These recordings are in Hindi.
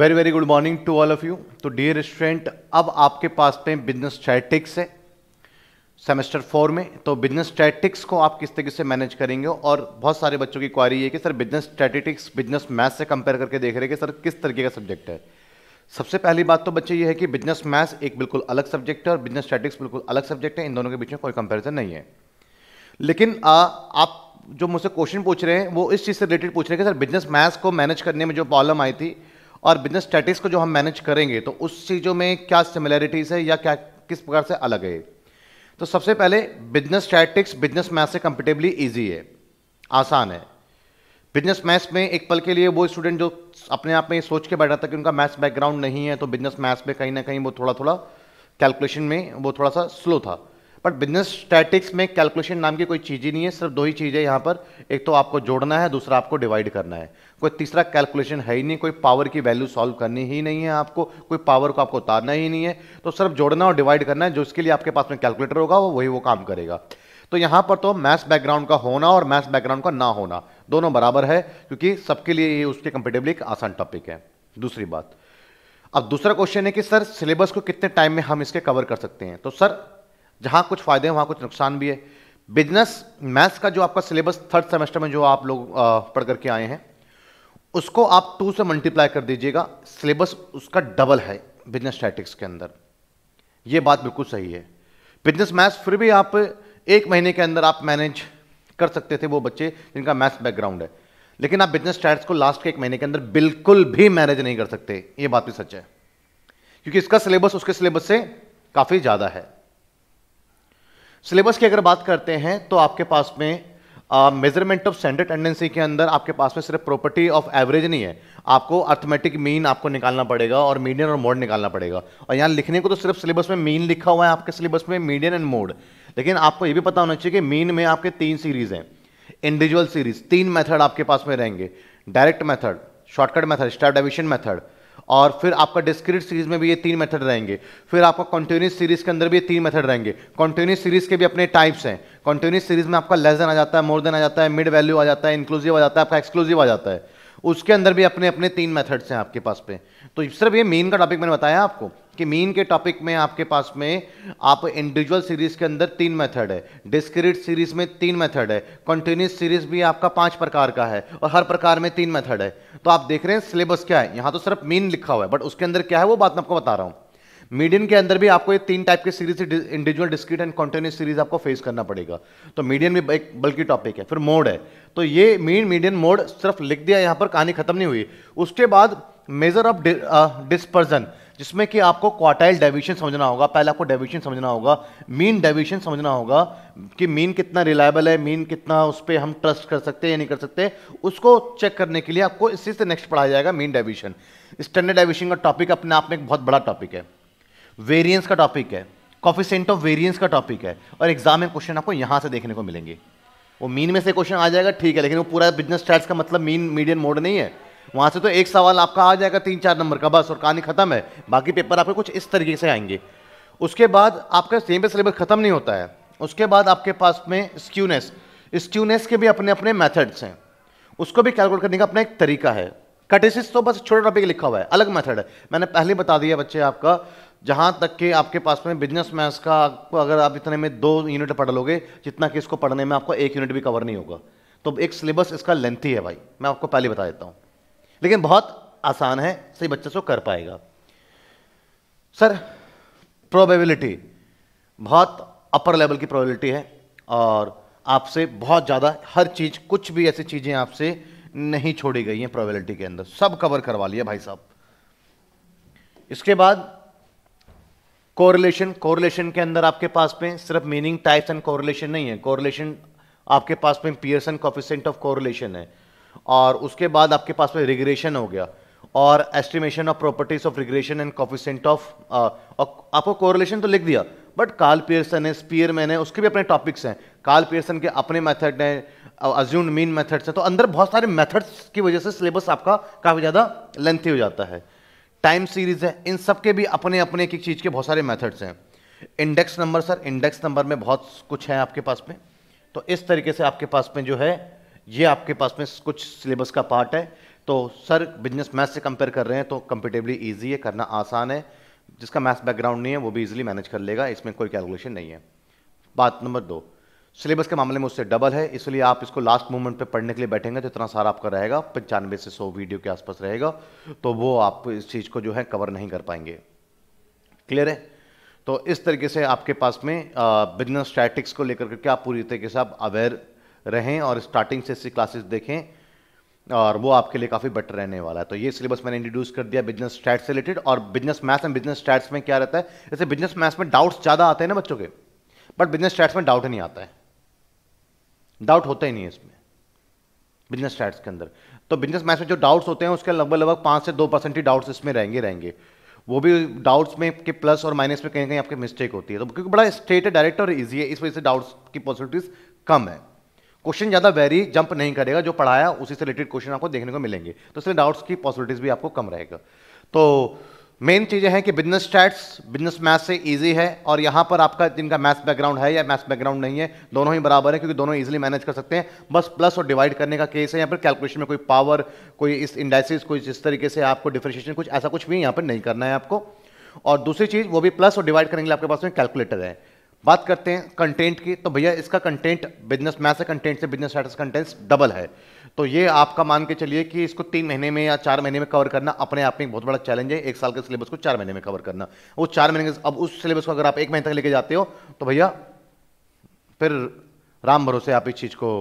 very very good morning to all of you तो डियर स्टूडेंट अब आपके पास में बिजनेस स्टैटिक्स है सेमेस्टर फोर में तो बिजनेस स्टैटिक्स को आप किस तरीके से मैनेज करेंगे और बहुत सारे बच्चों की क्वारी है कि sir business statics business math से कंपेयर करके देख रहे हैं कि सर किस तरीके का सब्जेक्ट है सबसे पहली बात तो बच्चे ये है कि बिजनेस मैथ्स एक बिल्कुल अलग सब्जेक्ट है और बिजनेस स्टैटिक्स बिल्कुल अलग सब्जेक्ट है इन दोनों के बीच में कोई कंपैरिजन नहीं है लेकिन आ, आप जो मुझसे क्वेश्चन पूछ रहे हैं वो इस चीज़ से रिलेटेड पूछ रहे हैं कि सर बिजनेस मैथ्स को मैनेज करने में जो प्रॉब्लम आई थी और बिजनेस स्टैटिक्स को जो हम मैनेज करेंगे तो उस चीज़ों में क्या सिमिलैरिटीज़ है या क्या किस प्रकार से अलग है तो सबसे पहले बिजनेस स्टैटिक्स बिजनेस मैथ से कंपेटेबली ईजी है आसान है बिजनेस मैथ्स में एक पल के लिए वो स्टूडेंट जो अपने आप में सोच के बैठा था कि उनका मैथ्स बैकग्राउंड नहीं है तो बिजनेस मैथ्स में कहीं ना कहीं वो थोड़ा थोड़ा कैलकुलेशन में वो थोड़ा सा स्लो था बट बिजनेस स्टैटिक्स में कैलकुलेशन नाम की कोई चीज़ ही नहीं है सिर्फ दो ही चीज़ें यहाँ पर एक तो आपको जोड़ना है दूसरा आपको डिवाइड करना है कोई तीसरा कैलकुलेशन है ही नहीं कोई पावर की वैल्यू सॉल्व करनी ही नहीं है आपको कोई पावर को आपको उतारना ही नहीं है तो सिर्फ जोड़ना और डिवाइड करना है जो इसके लिए आपके पास में कैलकुलेटर होगा वो वही वो काम करेगा तो यहाँ पर तो मैथ्स बैकग्राउंड का होना और मैथ्स बैकग्राउंड का ना होना दोनों बराबर है क्योंकि सबके लिए ये उसके कंपेटेबली एक आसान टॉपिक है दूसरी बात अब दूसरा क्वेश्चन है कि सर सिलेबस को कितने टाइम में हम इसके कवर कर सकते हैं तो सर जहाँ कुछ फ़ायदे हैं वहाँ कुछ नुकसान भी है बिजनेस मैथ्स का जो आपका सिलेबस थर्ड सेमेस्टर में जो आप लोग पढ़ करके आए हैं उसको आप टू से मल्टीप्लाई कर दीजिएगा सिलेबस उसका डबल है बिजनेस स्टैटिक्स के अंदर ये बात बिल्कुल सही है बिजनेस मैथ्स फिर भी आप एक महीने के अंदर आप मैनेज कर सकते थे वो बच्चे जिनका मैथ्स बैकग्राउंड है लेकिन आप बिजनेस स्टैट्स को लास्ट के एक महीने के अंदर बिल्कुल भी मैनेज नहीं कर सकते ये बात भी सच है क्योंकि इसका सिलेबस उसके सिलेबस से काफ़ी ज़्यादा है सिलेबस की अगर बात करते हैं तो आपके पास में मेजरमेंट ऑफ स्टैंडर्ड टेंडेंसी के अंदर आपके पास में सिर्फ प्रॉपर्टी ऑफ एवरेज नहीं है आपको अर्थमेटिक मीन आपको निकालना पड़ेगा और मीडियन और मोड निकालना पड़ेगा और यहाँ लिखने को तो सिर्फ सिलेबस में मीन लिखा हुआ है आपके सिलेबस में मीडियन एंड मोड लेकिन आपको ये भी पता होना चाहिए कि मीन में आपके तीन सीरीज हैं इंडिविजुअल सीरीज तीन मेथड आपके पास में रहेंगे direct method shortcut method star deviation method और फिर आपका डिस्क्रिट सीरीज में भी ये तीन मेथड रहेंगे फिर आपका कॉन्टिन्यूस सीरीज के अंदर भी ये तीन मेथड रहेंगे कॉन्टिन्यूस सीरीज के भी अपने टाइप्स हैं कॉन्टिन्यूस सीरीज में आपका लेस देन आ जाता है मोर देन आ जाता है मिड वैल्यू आ जाता है इंक्लूसिव आ जाता है आपका एक्सक्लूसिव आ जाता है उसके अंदर भी अपने अपने तीन मेथड्स हैं आपके पास पे तो सिर्फ ये मेन का टॉपिक मैंने बताया आपको कि मीन के टॉपिक में आपके पास में आप इंडिविजुअल सीरीज के अंदर तीन मेथड है डिस्क्रिट सीरीज में तीन मेथड है कंटिन्यूस सीरीज भी आपका पांच प्रकार का है और हर प्रकार में तीन मेथड है तो आप देख रहे हैं सिलेबस क्या है यहां तो सिर्फ मीन लिखा हुआ है बट उसके अंदर क्या है वो बात मैं आपको बता रहा हूं मीडियन के अंदर भी आपको ये तीन टाइप की series individual discrete and continuous series आपको फेस करना पड़ेगा तो मीडियन भी एक बल्कि टॉपिक है फिर मोड है तो ये मीन मीडियन मोड सिर्फ लिख दिया यहां पर कहानी खत्म नहीं हुई उसके बाद मेजर ऑफ डिस्पर्जन जिसमें कि आपको क्वार्टाइल डेविशन समझना होगा पहले आपको डेविशन समझना होगा मीन डेविशन समझना होगा कि मीन कितना रिलायबल है मीन कितना उस पर हम ट्रस्ट कर सकते हैं या नहीं कर सकते उसको चेक करने के लिए आपको इसी से नेक्स्ट पढ़ाया जाएगा मीन डेविशन स्टैंडर्ड डेविशन का टॉपिक अपने आप में एक बहुत बड़ा टॉपिक है वेरियंस का टॉपिक है कॉफिसेंट ऑफ वेरियंस का टॉपिक है और एग्जाम में क्वेश्चन आपको यहाँ से देखने को मिलेंगे वो मीन में से क्वेश्चन आ जाएगा ठीक है लेकिन वो पूरा बिजनेस स्टार्ट का मतलब मीन मीडियम मोड नहीं है वहां से तो एक सवाल आपका आ जाएगा तीन चार नंबर का बस और कहानी ख़त्म है बाकी पेपर आपके कुछ इस तरीके से आएंगे उसके बाद आपका सेम पे सिलेबस ख़त्म नहीं होता है उसके बाद आपके पास में स्क्यूनेस स्क्यूनेस के भी अपने अपने मेथड्स हैं उसको भी कैलकुलेट करने का अपना एक तरीका है कटेसिस तो बस छोटे टॉपिक लिखा हुआ है अलग मेथड है मैंने पहले बता दिया बच्चे आपका जहाँ तक कि आपके पास में बिजनेस मैथ्स का आपको अगर आप इतने में दो यूनिट पढ़ लोगे जितना कि इसको पढ़ने में आपको एक यूनिट भी कवर नहीं होगा तो एक सिलेबस इसका लेंथी है भाई मैं आपको पहले बता देता हूँ लेकिन बहुत आसान है सही बच्चे सो कर पाएगा सर प्रोबेबिलिटी बहुत अपर लेवल की प्रोबेबिलिटी है और आपसे बहुत ज़्यादा हर चीज़ कुछ भी ऐसी चीज़ें आपसे नहीं छोड़ी गई हैं प्रोबेबिलिटी के अंदर सब कवर करवा लिया भाई साहब इसके बाद कोरिलेशन कोरिलेशन के अंदर आपके पास में सिर्फ मीनिंग टाइप्स एंड कोरिलेशन नहीं है कोरिलेशन आपके पास में पियर्सन कॉफिशेंट ऑफ कोरिलेशन है और उसके बाद आपके पास में रिग्रेशन हो गया और estimation of properties of regression and coefficient of आपको कोरिलेशन तो लिख दिया बट कार्ल पियर्सन है मैन है उसके भी अपने टॉपिक्स हैं कार्ल पियर्सन के अपने मेथड हैं अज्यूम्ड मीन मेथड्स हैं तो अंदर बहुत सारे मेथड्स की वजह से सिलेबस आपका काफ़ी ज़्यादा लेंथी हो जाता है टाइम सीरीज है इन सब के भी अपने अपने एक एक चीज़ के बहुत सारे मेथड्स हैं index number sir index number में बहुत कुछ है आपके पास में तो इस तरीके से आपके पास में जो है ये आपके पास में कुछ सिलेबस का पार्ट है तो सर बिजनेस मैथ से कंपेयर कर रहे हैं तो कंपेटेबली ईजी है करना आसान है जिसका मैथ्स बैकग्राउंड नहीं है वो भी इजिली मैनेज कर लेगा इसमें कोई कैलकुलेशन नहीं है बात नंबर दो सिलेबस के मामले में उससे डबल है इसलिए आप इसको लास्ट मोमेंट पे पढ़ने के लिए बैठेंगे तो इतना सारा आपका रहेगा पंचानवे से सौ वीडियो के आसपास रहेगा तो वो आप इस चीज़ को जो है कवर नहीं कर पाएंगे क्लियर है तो इस तरीके से आपके पास में बिजनेस स्ट्रैटिक्स को लेकर के आप पूरी तरीके से आप अवेयर रहें और स्टार्टिंग से इसकी क्लासेस देखें और वो आपके लिए काफ़ी बेटर रहने वाला है तो ये सिलेबस मैंने इंट्रोड्यूस कर दिया बिजनेस स्टैट्स से रिलेटेड और business maths and business stats में क्या रहता है जैसे बिजनेस मैथ्स में डाउट्स ज़्यादा आते हैं ना बच्चों के बट बिजनेस स्टैट्स में डाउट नहीं आता है डाउट होता ही नहीं है इसमें बिजनेस स्टैट्स के अंदर तो बिजनेस मैथ्स में जो डाउट्स होते हैं उसके लगभग लगभग पाँच से दो परसेंट ही डाउट्स इसमें रहेंगे रहेंगे वो भी डाउट्स में के प्लस और माइनस में कहीं कहीं आपके मिस्टेक होती है तो क्योंकि बड़ा स्ट्रेट है डायरेक्ट और ईजी है इस वजह से डाउट्स की पॉसिबिलिटीज़ कम है क्वेश्चन ज़्यादा वेरी जंप नहीं करेगा जो पढ़ाया उसी से रिलेटेड क्वेश्चन आपको देखने को मिलेंगे तो इसलिए डाउट्स की पॉसिबिलिटीज़ भी आपको कम रहेगा तो मेन चीज़ें हैं कि बिजनेस स्टैट्स बिजनेस मैथ से इजी है और यहाँ पर आपका जिनका मैथ्स बैकग्राउंड है या मैथ्स बैकग्राउंड नहीं है दोनों ही बराबर है क्योंकि दोनों इजीली मैनेज कर सकते हैं बस प्लस और डिवाइड करने का केस है यहाँ पर कैलकुलेशन में कोई पावर कोई इस इंडाइसिस कोई जिस तरीके से आपको डिफ्रेंशिएशन कुछ ऐसा कुछ भी यहाँ पर नहीं करना है आपको और दूसरी चीज़ वो भी प्लस और डिवाइड करने के लिए आपके पास में कैलकुलेटर है बात करते हैं कंटेंट की तो भैया इसका कंटेंट बिजनेस मैथ से कंटेंट से बिजनेस स्टैटस कंटेंट डबल है तो ये आपका मान के चलिए कि इसको तीन महीने में या चार महीने में कवर करना अपने आप में एक बहुत बड़ा चैलेंज है एक साल के सिलेबस को चार महीने में कवर करना वो चार महीने अब उस सिलेबस को अगर आप एक महीने तक लेके जाते हो तो भैया फिर राम भरोसे आप इस चीज़ को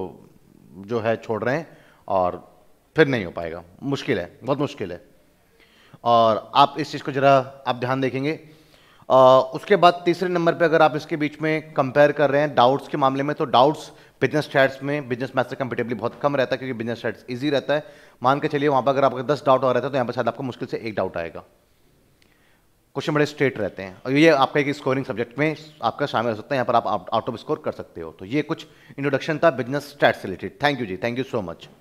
जो है छोड़ रहे हैं और फिर नहीं हो पाएगा मुश्किल है बहुत मुश्किल है और आप इस चीज़ को ज़रा आप ध्यान देखेंगे आ, उसके बाद तीसरे नंबर पे अगर आप इसके बीच में कंपेयर कर रहे हैं डाउट्स के मामले में तो डाउट्स बिजनेस स्टैट्स में बिजनेस मैथ से कंपेटेबली बहुत कम रहता है क्योंकि बिजनेस स्टैट्स ईजी रहता है मान के चलिए वहाँ पर अगर आपका दस डाउट आ रहे है तो यहाँ पर शायद आपको मुश्किल से एक डाउट आएगा क्वेश्चन बड़े स्ट्रेट रहते हैं और ये आपका एक स्कोरिंग सब्जेक्ट में आपका शामिल हो सकता है यहाँ पर आप आउट ऑफ स्कोर कर सकते हो तो ये कुछ इंट्रोडक्शन था business stats related thank you जी थैंक यू सो मच